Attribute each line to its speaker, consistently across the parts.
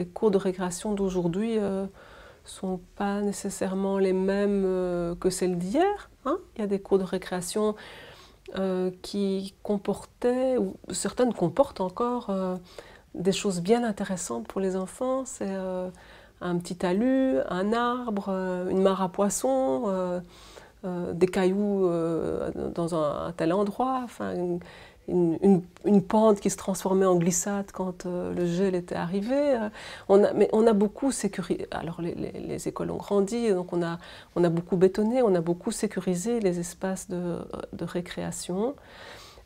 Speaker 1: les cours de récréation d'aujourd'hui ne euh, sont pas nécessairement les mêmes euh, que celles d'hier. Hein. Il y a des cours de récréation euh, qui comportaient, ou certaines comportent encore, des choses bien intéressantes pour les enfants. C'est un petit talus, un arbre, une mare à poissons, des cailloux dans un, tel endroit, enfin, une, pente qui se transformait en glissade quand euh, le gel était arrivé. Euh, mais on a beaucoup sécurisé. Alors les, écoles ont grandi, donc on a, beaucoup bétonné, on a beaucoup sécurisé les espaces de, euh, récréation.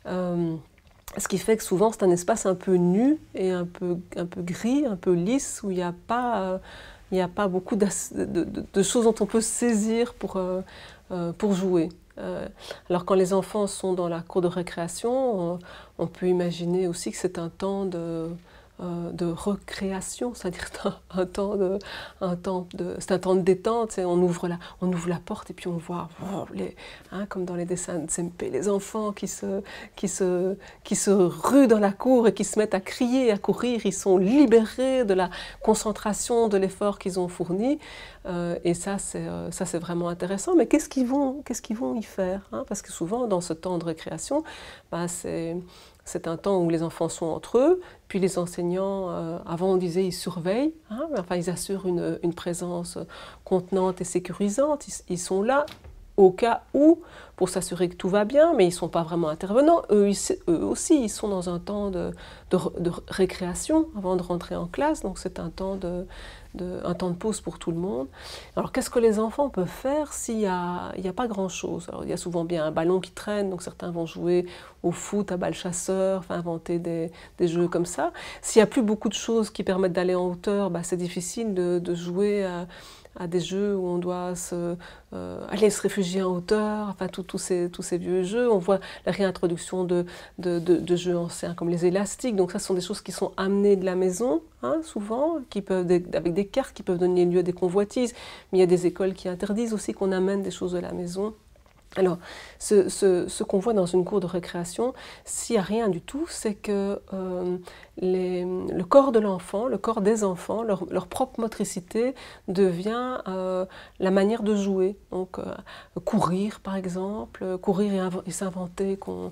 Speaker 1: ce qui fait que souvent c'est un espace un peu nu et un peu, gris, un peu lisse, où il n'y a pas... beaucoup de, choses dont on peut saisir pour jouer. Euh, alors quand les enfants sont dans la cour de récréation, on peut imaginer aussi que c'est un temps de, euh, de recréation, c'est-à-dire un, temps de, un temps de, c'est un temps de détente. On ouvre la, on ouvre la porte et puis on voit, les, hein, comme dans les dessins de Sempe, les enfants qui se, qui se, qui se ruent dans la cour et qui se mettent à crier, à courir. Ils sont libérés de la concentration, de l'effort qu'ils ont fourni. Euh, et ça, c'est, euh, ça c'est vraiment intéressant. Mais qu'est-ce qu'ils vont, qu'est-ce qu'ils vont y faire hein? Parce que souvent, dans ce temps de récréation, bah, c'est c'est un temps où les enfants sont entre eux, puis les enseignants, euh, avant on disait ils surveillent, hein, enfin ils assurent une, présence contenante et sécurisante, ils, sont là au cas où, pour s'assurer que tout va bien, mais ils ne sont pas vraiment intervenants. Eux, aussi, ils sont dans un temps de récréation avant de rentrer en classe, donc c'est un temps de, un temps de pause pour tout le monde. Alors qu'est-ce que les enfants peuvent faire s'il n'y a, a, pas grand-chose Alors il y a souvent bien un ballon qui traîne, donc certains vont jouer au foot, à balle chasseur, enfin, inventer des, jeux comme ça. S'il n'y a plus beaucoup de choses qui permettent d'aller en hauteur, bah, c'est difficile de, de jouer à euh, à des jeux où on doit euh, aller se réfugier en hauteur, enfin tous ces, vieux jeux. On voit la réintroduction de, jeux anciens comme les élastiques. Donc ça, ce sont des choses qui sont amenées de la maison, hein, souvent, qui peuvent avec des cartes qui peuvent donner lieu à des convoitises. Mais il y a des écoles qui interdisent aussi qu'on amène des choses de la maison. Alors, ce, qu'on voit dans une cour de récréation, s'il n'y a rien du tout, c'est que euh, le corps de l'enfant, le corps des enfants, leur, propre motricité devient euh, la manière de jouer. Donc, euh, courir, par exemple, courir et, s'inventer qu'on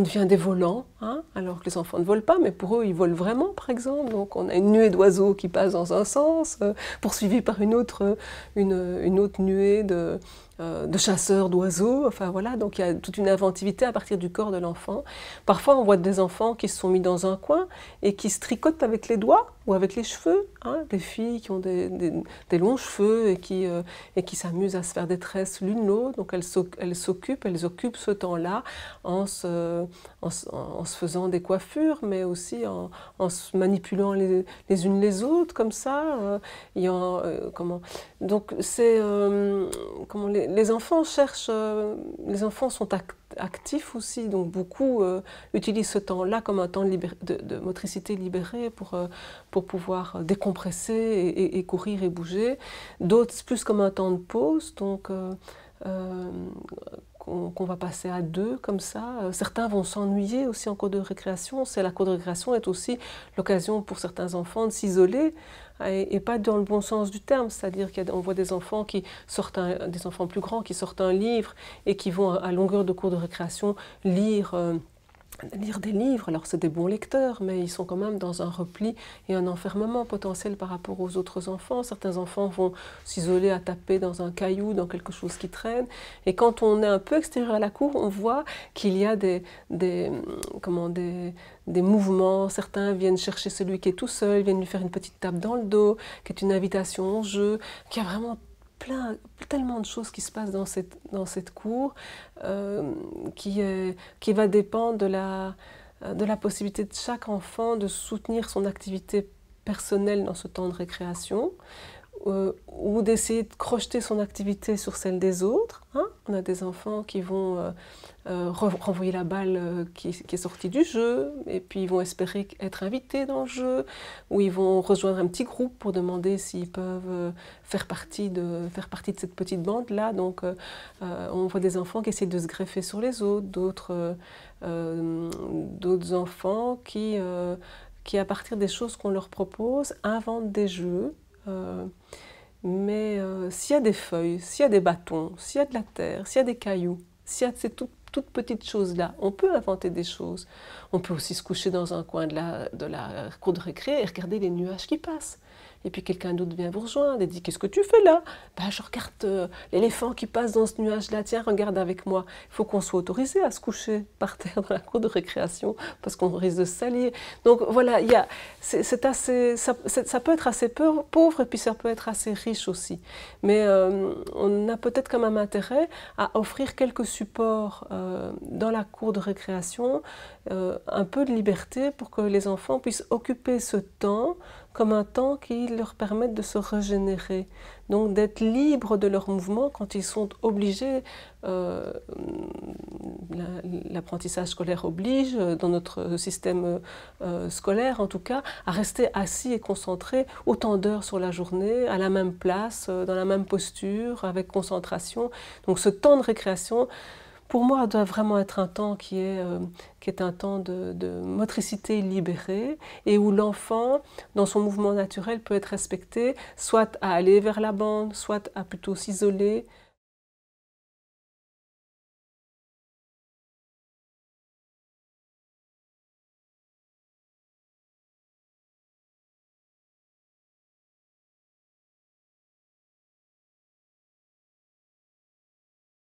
Speaker 1: devient des volants, hein, alors que les enfants ne volent pas, mais pour eux, ils volent vraiment, par exemple. Donc, on a une nuée d'oiseaux qui passe dans un sens, poursuivie par une autre nuée de euh, de chasseurs d'oiseaux. Enfin voilà, donc il y a toute une inventivité à partir du corps de l'enfant. Parfois, on voit des enfants qui se sont mis dans un coin et qui se tricotent avec les doigts ou avec les cheveux. Hein, des filles qui ont des, longs cheveux et qui, euh, et qui s'amusent à se faire des tresses l'une l'autre. Donc elles s'occupent, elles occupent ce temps-là en se, euh, en, se, faisant des coiffures, mais aussi en, se manipulant les, unes les autres comme ça. Euh, comment Donc c'est comment les, les enfants cherchent, euh, les enfants sont actifs aussi, donc beaucoup euh, utilisent ce temps-là comme un temps de, motricité libérée pour, euh, pour pouvoir décompresser et, courir et bouger. D'autres plus comme un temps de pause, donc qu'on va passer à deux comme ça. Euh, certains vont s'ennuyer aussi en cours de récréation. C'est la cour de récréation est aussi l'occasion pour certains enfants de s'isoler hein, et, pas dans le bon sens du terme, c'est-à-dire qu'on voit des enfants qui sortent des enfants plus grands qui sortent un livre et qui vont à, longueur de cours de récréation lire. Euh, lire des livres, alors c'est des bons lecteurs, mais ils sont quand même dans un repli et un enfermement potentiel par rapport aux autres enfants. Certains enfants vont s'isoler à taper dans un caillou, dans quelque chose qui traîne. Et quand on est un peu extérieur à la cour, on voit qu'il y a des, des, hum, des, mouvements. Certains viennent chercher celui qui est tout seul, viennent lui faire une petite tape dans le dos, qui est une invitation au jeu, qui a vraiment plein, tellement de choses qui se passent dans cette, dans cette cour euh, qui, euh, qui va dépendre de la, de la possibilité de chaque enfant de soutenir son activité personnelle dans ce temps de récréation euh, ou d'essayer de crocheter son activité sur celle des autres. Hein. On a des enfants qui vont euh, euh, renvoyer la balle euh, qui, est sortie du jeu, et puis ils vont espérer être invités dans le jeu, ou ils vont rejoindre un petit groupe pour demander s'ils peuvent faire partie de, faire partie de cette petite bande-là. Donc on voit des enfants qui essaient de se greffer sur les autres, d'autres d'autres enfants qui qui, à partir des choses qu'on leur propose, inventent des jeux. Mais euh, s'il y a des feuilles, s'il y a des bâtons, s'il y a de la terre, s'il y a des cailloux, s'il y a ces toutes, toutes petites choses-là, on peut inventer des choses. On peut aussi se coucher dans un coin de la, de la cour de récré et regarder les nuages qui passent. Et puis quelqu'un d'autre vient vous rejoindre et dit Qu'est-ce que tu fais là bah, Je regarde euh, l'éléphant qui passe dans ce nuage-là. Tiens, regarde avec moi. Il faut qu'on soit autorisé à se coucher par terre dans la cour de récréation parce qu'on risque de salir. Donc voilà, y a, assez, ça, peut être assez pauvre, pauvre et puis ça peut être assez riche aussi. Mais euh, on a peut-être quand même intérêt à offrir quelques supports euh, dans la cour de récréation, un peu de liberté pour que les enfants puissent occuper ce temps comme un temps qui leur permette de se régénérer, donc d'être libres de leur mouvement quand ils sont obligés, euh, l'apprentissage scolaire oblige, euh, dans notre système euh, scolaire en tout cas, à rester assis et concentré autant d'heures sur la journée, à la même place, dans la même posture, avec concentration. Donc ce temps de récréation, pour moi, doit vraiment être un temps qui est, euh, un temps de, motricité libérée et où l'enfant, dans son mouvement naturel, peut être respecté, soit à aller vers la bande, soit à plutôt s'isoler.